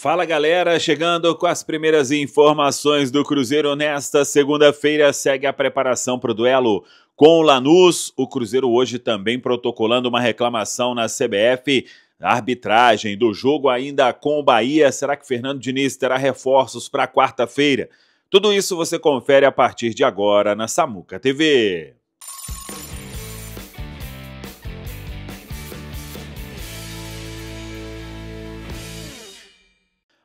Fala galera, chegando com as primeiras informações do Cruzeiro nesta segunda-feira, segue a preparação para o duelo com o Lanús. O Cruzeiro hoje também protocolando uma reclamação na CBF a arbitragem do jogo ainda com o Bahia. Será que Fernando Diniz terá reforços para quarta-feira? Tudo isso você confere a partir de agora na Samuca TV.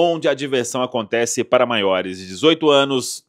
onde a diversão acontece para maiores de 18 anos.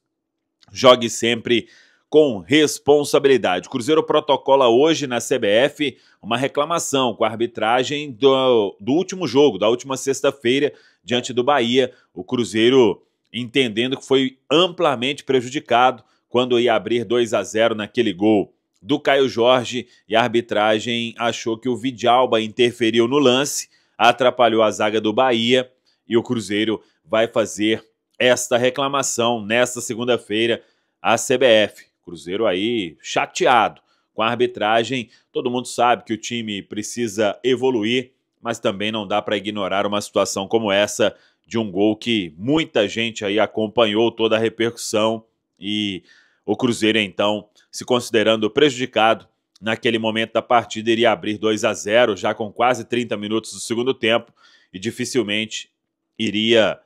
Jogue sempre com responsabilidade. O Cruzeiro protocola hoje na CBF uma reclamação com a arbitragem do, do último jogo, da última sexta-feira, diante do Bahia. O Cruzeiro entendendo que foi amplamente prejudicado quando ia abrir 2 a 0 naquele gol do Caio Jorge e a arbitragem achou que o Vidalba interferiu no lance, atrapalhou a zaga do Bahia e o Cruzeiro vai fazer esta reclamação nesta segunda-feira à CBF. Cruzeiro aí chateado com a arbitragem. Todo mundo sabe que o time precisa evoluir, mas também não dá para ignorar uma situação como essa de um gol que muita gente aí acompanhou toda a repercussão e o Cruzeiro então se considerando prejudicado naquele momento da partida iria abrir 2 a 0 já com quase 30 minutos do segundo tempo e dificilmente iria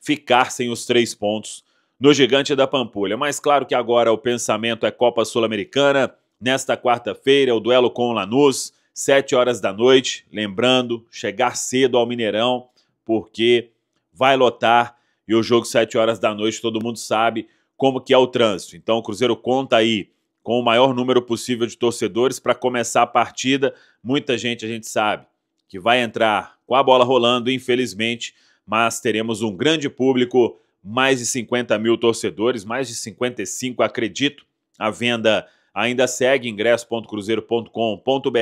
ficar sem os três pontos no Gigante da Pampulha. Mas claro que agora o pensamento é Copa Sul-Americana. Nesta quarta-feira, o duelo com o Lanús, 7 horas da noite. Lembrando, chegar cedo ao Mineirão, porque vai lotar e o jogo 7 horas da noite, todo mundo sabe como que é o trânsito. Então o Cruzeiro conta aí com o maior número possível de torcedores para começar a partida. Muita gente, a gente sabe, que vai entrar com a bola rolando, infelizmente, mas teremos um grande público, mais de 50 mil torcedores, mais de 55, acredito. A venda ainda segue ingresso.cruzeiro.com.br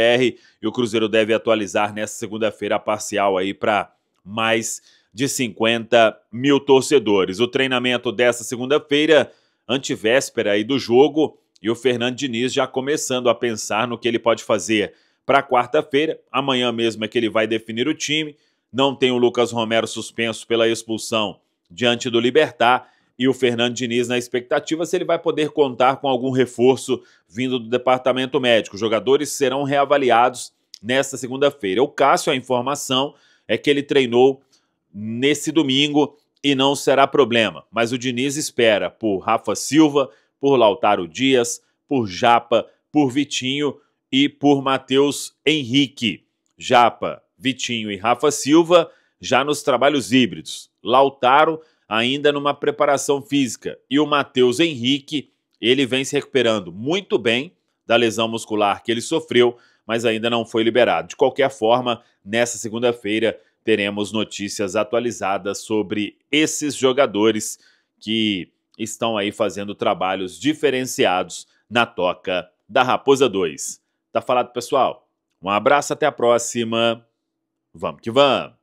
e o Cruzeiro deve atualizar nessa segunda-feira a parcial aí para mais de 50 mil torcedores. O treinamento dessa segunda-feira, antivéspera aí do jogo, e o Fernando Diniz já começando a pensar no que ele pode fazer para quarta-feira. Amanhã mesmo é que ele vai definir o time não tem o Lucas Romero suspenso pela expulsão diante do Libertar e o Fernando Diniz na expectativa se ele vai poder contar com algum reforço vindo do departamento médico. Os jogadores serão reavaliados nesta segunda-feira. O Cássio, a informação é que ele treinou nesse domingo e não será problema, mas o Diniz espera por Rafa Silva, por Lautaro Dias, por Japa, por Vitinho e por Matheus Henrique. Japa Vitinho e Rafa Silva já nos trabalhos híbridos, Lautaro ainda numa preparação física e o Matheus Henrique, ele vem se recuperando muito bem da lesão muscular que ele sofreu, mas ainda não foi liberado. De qualquer forma, nessa segunda-feira teremos notícias atualizadas sobre esses jogadores que estão aí fazendo trabalhos diferenciados na toca da Raposa 2. Tá falado, pessoal? Um abraço, até a próxima. Vamos que vamos!